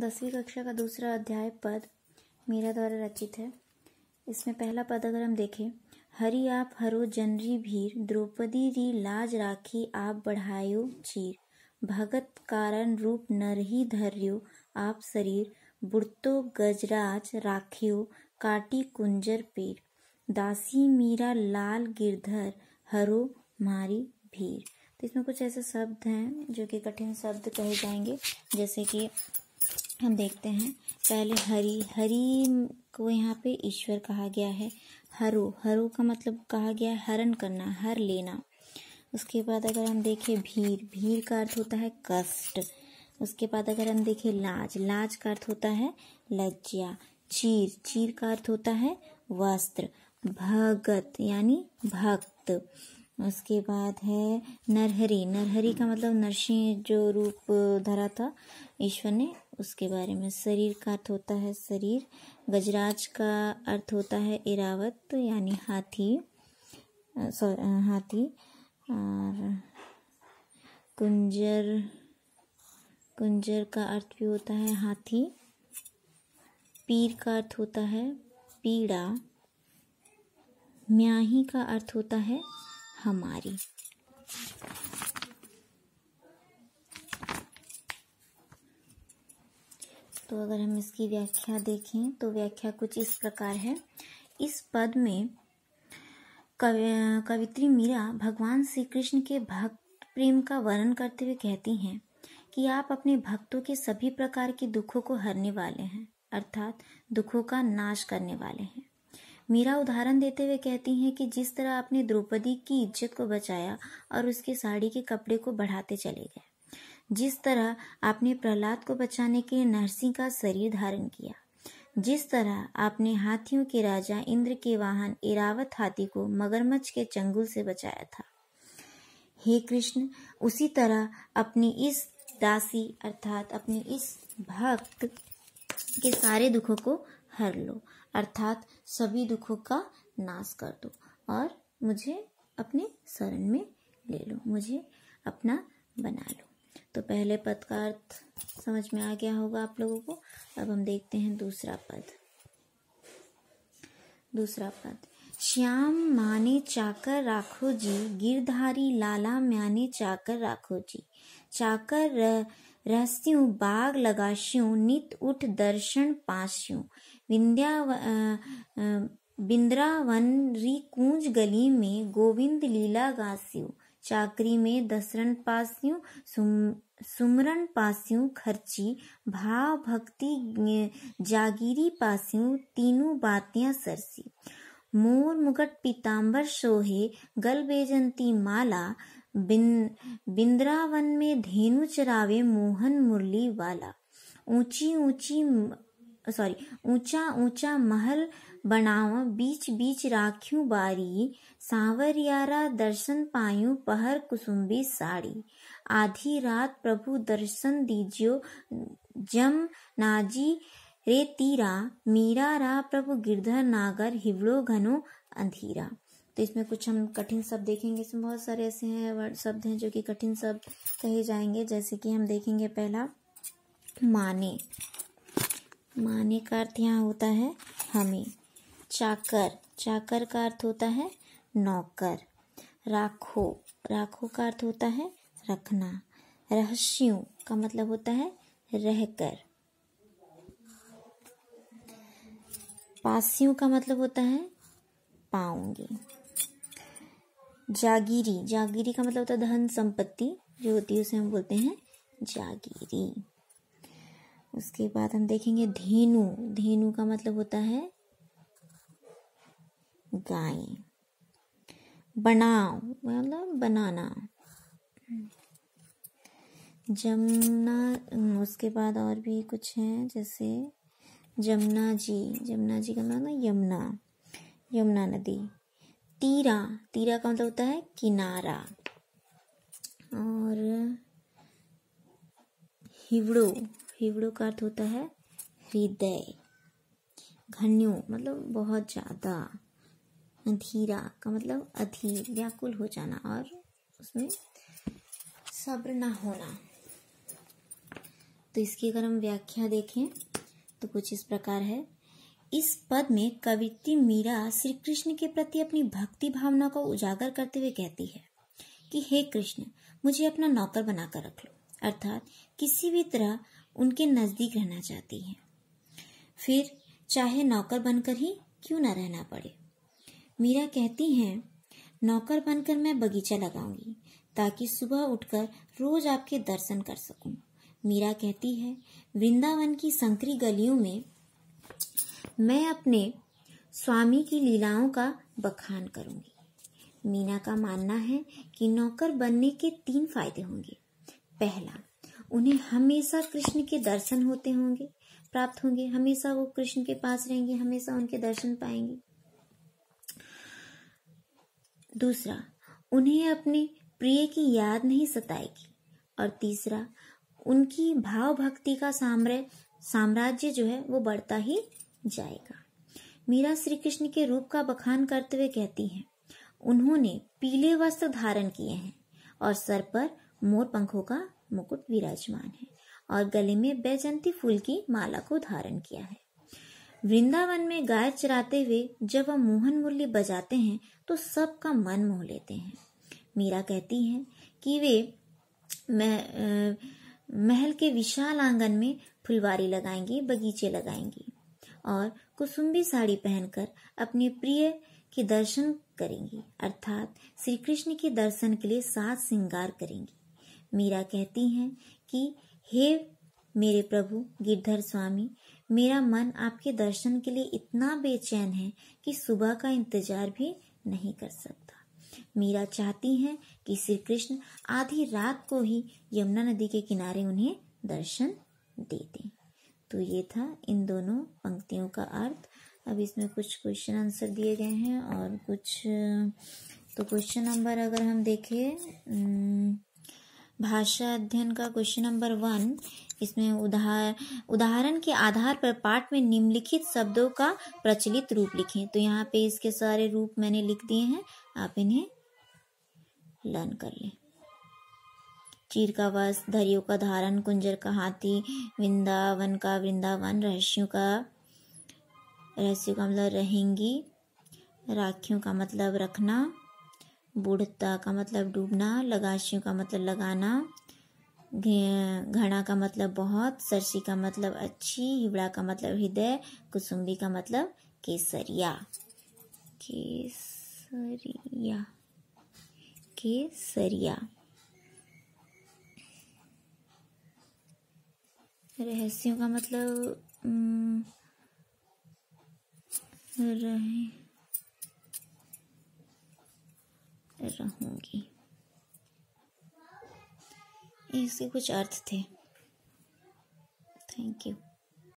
दसवीं कक्षा का दूसरा अध्याय पद मेरा द्वारा रचित है इसमें पहला पद अगर हम देखें हरि आप हरो जनरी भीर द्रौपदी री लाज राखी आप बढ़ायो चीर भगत कारण रूप ही धर्यो आप शरीर बुड़तो गजराज राखियो काटी कुंजर पीर दासी मीरा लाल गिरधर हरो मारी भीर तो इसमें कुछ ऐसे शब्द हैं जो कि कठिन शब्द कहे जाएंगे जैसे कि हम देखते हैं पहले हरी हरी को यहाँ पे ईश्वर कहा गया है हरो हरो का मतलब कहा गया है हरण करना हर लेना उसके बाद अगर हम देखें भीड़ भीड़ का अर्थ होता है कष्ट उसके बाद अगर हम देखें लाज लाज का अर्थ होता है लज्जा चीर चीर का अर्थ होता है वस्त्र भगत यानी भक्त उसके बाद है नरहरी नरहरी का मतलब नरसिंह जो रूप धरा था ईश्वर ने उसके बारे में शरीर का अर्थ होता है शरीर गजराज का अर्थ होता है इरावत यानी हाथी सॉरी हाथी और कुंजर कुंजर का अर्थ भी होता है हाथी पीर का अर्थ होता है पीड़ा म्याही का अर्थ होता है हमारी तो अगर हम इसकी व्याख्या देखें तो व्याख्या कुछ इस प्रकार है इस पद में कवि कवित्री मीरा भगवान श्री कृष्ण के भक्त प्रेम का वर्णन करते हुए कहती हैं कि आप अपने भक्तों के सभी प्रकार के दुखों को हरने वाले हैं अर्थात दुखों का नाश करने वाले हैं मीरा उदाहरण देते हुए कहती हैं कि जिस तरह आपने द्रौपदी की इज्जत को बचाया और उसकी साड़ी के कपड़े को बढ़ाते चले गए जिस तरह आपने प्रहलाद को बचाने के लिए नरसिंह का शरीर धारण किया जिस तरह आपने हाथियों के राजा इंद्र के वाहन इरावत हाथी को मगरमच्छ के चंगुल से बचाया था हे कृष्ण उसी तरह अपनी इस दासी अर्थात अपने इस भक्त के सारे दुखों को हर लो अर्थात सभी दुखों का नाश कर दो और मुझे अपने शरण में ले लो मुझे अपना बना लो तो पहले पद का अर्थ समझ में आ गया होगा आप लोगों को अब हम देखते हैं दूसरा पद दूसरा पद श्याम माने चाकर राखो जी गिरधारी लाला म्याने चाकर राखो जी चाकर रहस्यू बाग लगाश्यू नित उठ दर्शन पास्यू विंध्या बिंद्रावन री कूंज गली में गोविंद लीला गास्यू चाकरी में दसरन पास्यू सुम, सुमरन पास्यू खर्ची भाव भक्ति जागीरी पास्यू तीनों बातियां सरसी मोर मुगट पीताम्बर सोहे गल बेजंती माला बिन बिंद्रावन में धेनु चरावे मोहन मुरली वाला ऊंची ऊंची सॉरी ऊंचा ऊंचा महल बनाओ बीच बीच राख्यूं बारी सांवर यारा दर्शन पायु पहर कुसुम्बी साड़ी आधी रात प्रभु दर्शन दीजियो जम नाजी रे तीरा मीरा रा प्रभु गिरधर नागर हिवड़ो घनो अंधीरा तो इसमें कुछ हम कठिन शब्द देखेंगे इसमें बहुत सारे ऐसे हैं वर्ड शब्द हैं जो कि कठिन शब्द कहे जाएंगे जैसे कि हम देखेंगे पहला माने माने का अर्थ यहाँ होता है हमें चाकर चाकर का अर्थ होता है नौकर राखो राखो का अर्थ होता है रखना रहस्यों का मतलब होता है रहकर पासियों का मतलब होता है पाऊंगी जागीरी जागीरी का मतलब होता है धन संपत्ति जो होती है उसे हम बोलते हैं जागीरी उसके बाद हम देखेंगे धेनु धेनु का मतलब होता है गाय बनाओ मतलब बनाना जमुना उसके बाद और भी कुछ हैं जैसे जमुना जी जमुना जी का मतलब यमुना यमुना नदी तीरा तीरा का मतलब होता है किनारा और हिवड़ो फेफड़ों का अर्थ होता है हृदय घन्यो मतलब बहुत ज़्यादा अधीरा का मतलब अधीर व्याकुल हो जाना और उसमें सब्र ना होना तो इसकी अगर हम व्याख्या देखें तो कुछ इस प्रकार है इस पद में कवित्री मीरा श्री कृष्ण के प्रति अपनी भक्ति भावना को उजागर करते हुए कहती है कि हे कृष्ण मुझे अपना नौकर बनाकर रख लो अर्थात किसी भी तरह उनके नज़दीक रहना चाहती है फिर चाहे नौकर बनकर ही क्यों ना रहना पड़े मीरा कहती हैं नौकर बनकर मैं बगीचा लगाऊंगी ताकि सुबह उठकर रोज आपके दर्शन कर सकूं। मीरा कहती है वृंदावन की संकरी गलियों में मैं अपने स्वामी की लीलाओं का बखान करूंगी मीना का मानना है कि नौकर बनने के तीन फायदे होंगे पहला उन्हें हमेशा कृष्ण के दर्शन होते होंगे प्राप्त होंगे हमेशा वो कृष्ण के पास रहेंगे हमेशा उनके दर्शन पाएंगे दूसरा उन्हें अपने प्रिय की याद नहीं सताएगी और तीसरा उनकी भाव भक्ति का साम्राज्य साम्राज्य जो है वो बढ़ता ही जाएगा मीरा श्री कृष्ण के रूप का बखान करते हुए कहती हैं उन्होंने पीले वस्त्र धारण किए हैं और सर पर मोर पंखों का मुकुट विराजमान है और गले में बैजंती फूल की माला को धारण किया है वृंदावन में गाय चराते हुए जब वह मोहन मुरली बजाते हैं तो सबका मन मोह लेते हैं मीरा कहती है कि वे मह, महल के विशाल आंगन में फुलवारी लगाएंगी बगीचे लगाएंगी और कुसुम्बी साड़ी पहनकर अपने प्रिय के दर्शन करेंगी अर्थात श्री कृष्ण के दर्शन के लिए सात श्रृंगार करेंगी मीरा कहती हैं कि हे मेरे प्रभु गिरधर स्वामी मेरा मन आपके दर्शन के लिए इतना बेचैन है कि सुबह का इंतजार भी नहीं कर सकता मीरा चाहती हैं कि श्री कृष्ण आधी रात को ही यमुना नदी के किनारे उन्हें दर्शन दे दें तो ये था इन दोनों पंक्तियों का अर्थ अब इसमें कुछ क्वेश्चन आंसर दिए गए हैं और कुछ तो क्वेश्चन नंबर अगर हम देखें हम्म, भाषा अध्ययन का क्वेश्चन नंबर वन इसमें उदाहरण उदाहरण के आधार पर पाठ में निम्नलिखित शब्दों का प्रचलित रूप लिखें तो यहाँ पे इसके सारे रूप मैंने लिख दिए हैं आप इन्हें लर्न कर लें चीर का वस धरियों का धारण कुंजर का हाथी वृंदावन का वृंदावन रहस्यों का रहस्यों का मतलब रहेंगी राखियों का मतलब रखना बूढ़ता का मतलब डूबना लगाशियों का मतलब लगाना घना का मतलब बहुत सरसी का मतलब अच्छी हिबड़ा का मतलब हृदय कुसुम्बी का मतलब केसरिया केसरिया केसरिया रहस्यों का मतलब रहे रहूंगी इसके कुछ अर्थ थे थैंक यू